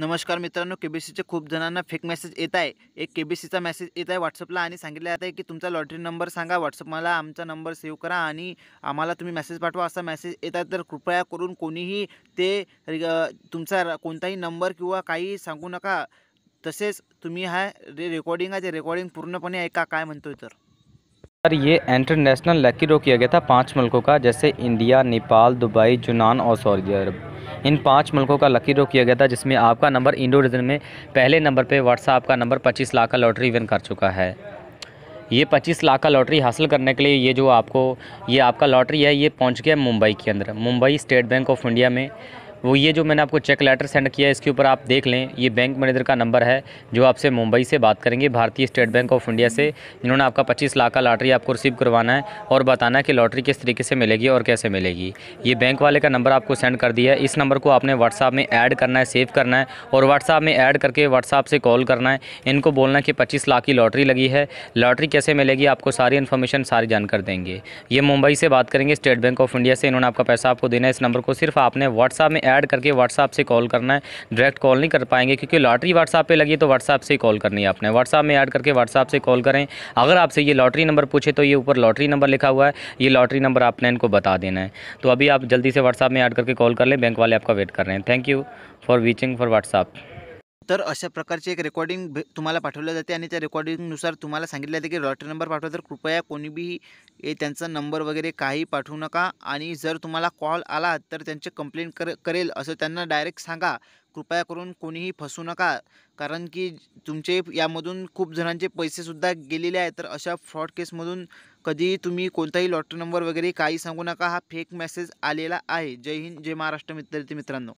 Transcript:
नमस्कार मित्रों के बी सी से खूब जन फेक मैसेज ये है एक के बी सी का मैसेज ये है व्हाट्सअपला संगित है कि तुम्हारा लॉटरी नंबर सगा व्हाट्सअप मला आम नंबर सेव करा आम तुम्हें मैसेज पाठवा असा मैसेज ये तो कृपया करून को ते तुमचा को नंबर कि संगू नका तसेच तुम्हें हा रे रेकॉर्डिंग है जो रेकॉर्डिंग पूर्णपणे ऐका का म्हणतोय सर ये इंटरनेशनल लकी रो किया गया था पांच मुल्कों का जैसे इंडिया नेपाल दुबई जुनान और सऊदी अरब इन पाँच मुल्कों का लकी ड्रॉ किया गया था जिसमें आपका नंबर इंडो रीजन में पहले नंबर पर व्हाट्सअप का नंबर पच्चीस लाख का लॉटरी विन कर चुका है ये 25 लाख का लॉटरी हासिल करने के लिए ये जो आपको ये आपका लॉटरी है ये पहुंच गया मुंबई के अंदर Mumbai state bank of India में वो ये जो मैंने आपको चेक लेटर सेंड किया है इसके ऊपर आप देख लें ये बैंक मैनेजर का नंबर है जो आपसे मुंबई से बात करेंगे भारतीय स्टेट बैंक ऑफ इंडिया से इन्होंने आपका पच्चीस लाख का लॉटरी आपको रिसीव करवाना है और बताना है कि लॉटरी किस तरीके से मिलेगी और कैसे मिलेगी ये बैंक वाले का नंबर आपको सेंड कर दिया है इस नंबर को आपने व्हाट्सअप में ऐड करना है सेव करना है और व्हाट्सअप में ऐड करके व्हाट्सअप से कॉल करना है इनको बोलना है कि पच्चीस लाख की लॉटरी लगी है लॉटरी कैसे मिलेगी आपको सारी इन्फॉर्मेशन सारी जानकारी देंगे ये मुंबई से बात करेंगे स्टेट बैंक ऑफ इंडिया से इन्होंने आपका पैसा आपको देना है इस नंबर को सिर्फ आपने व्हाट्सअप में ऐड करके व्हाट्सअप से कॉल करना है डायरेक्ट कॉल नहीं कर पाएंगे क्योंकि लॉटरी व्हाट्सअप पे लगी है तो व्हाट्सअप से कॉल करनी है आपने व्हाट्सअप में ऐड करके व्हाट्सअप से कॉल करें अगर आपसे ये लॉटरी नंबर पूछे तो ये ऊपर लॉटरी नंबर लिखा हुआ है ये लॉटरी नंबर आपने इनको बता देना है तो अभी आप जल्दी से व्हाट्सअप में ऐड करके कॉल कर लें बैंक वाले आपका वेट कर रहे हैं thank you for watching for WhatsApp तर अशा प्रकारचे एक रेकॉर्डिंग तुम्हाला पाठवले जाते आणि त्या रेकॉर्डिंगनुसार तुम्हाला सांगितलं जाते की लॉटरी नंबर पाठवा तर कृपया कोणीबीही त्यांचा नंबर वगैरे काही पाठवू नका आणि जर तुम्हाला कॉल आला तर त्यांचे कंप्लेंट कर करेल असं त्यांना डायरेक्ट सांगा कृपया करून कोणीही फसू नका कारण की तुमचे यामधून खूप जणांचे पैसेसुद्धा गेलेले आहेत तर अशा फ्रॉड केसमधून कधीही तुम्ही कोणताही लॉटरी नंबर वगैरे काही सांगू नका हा फेक मेसेज आलेला आहे जय हिंद जय महाराष्ट्र मित्र मित्रांनो